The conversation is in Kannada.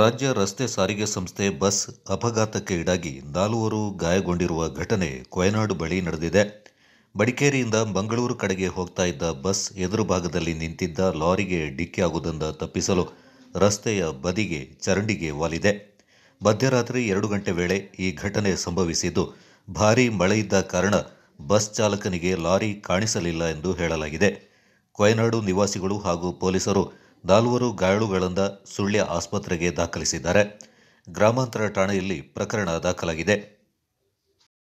ರಾಜ್ಯ ರಸ್ತೆ ಸಾರಿಗೆ ಸಂಸ್ಥೆ ಬಸ್ ಅಪಘಾತಕ್ಕೆ ಈಡಾಗಿ ನಾಲ್ವರು ಗಾಯಗೊಂಡಿರುವ ಘಟನೆ ಕೊಯನಾಡು ಬಳಿ ನಡೆದಿದೆ ಬಡಿಕೇರಿಯಿಂದ ಮಂಗಳೂರು ಕಡೆಗೆ ಹೋಗ್ತಾ ಇದ್ದ ಬಸ್ ಎದುರು ಭಾಗದಲ್ಲಿ ನಿಂತಿದ್ದ ಲಾರಿಗೆ ಡಿಕ್ಕಿಯಾಗುವುದನ್ನು ತಪ್ಪಿಸಲು ರಸ್ತೆಯ ಬದಿಗೆ ಚರಂಡಿಗೆ ವಾಲಿದೆ ಮಧ್ಯರಾತ್ರಿ ಎರಡು ಗಂಟೆ ವೇಳೆ ಈ ಘಟನೆ ಸಂಭವಿಸಿದ್ದು ಭಾರೀ ಮಳೆಯಿದ್ದ ಕಾರಣ ಬಸ್ ಚಾಲಕನಿಗೆ ಲಾರಿ ಕಾಣಿಸಲಿಲ್ಲ ಎಂದು ಹೇಳಲಾಗಿದೆ ಕೊಯನಾಡು ನಿವಾಸಿಗಳು ಹಾಗೂ ಪೊಲೀಸರು ನಾಲ್ವರು ಗಾಯಾಳುಗಳನ್ನ ಸುಳ್ಯ ಆಸ್ಪತ್ರೆಗೆ ದಾಖಲಿಸಿದ್ದಾರೆ ಗ್ರಾಮಾಂತರ ಠಾಣೆಯಲ್ಲಿ ಪ್ರಕರಣ ದಾಖಲಾಗಿದೆ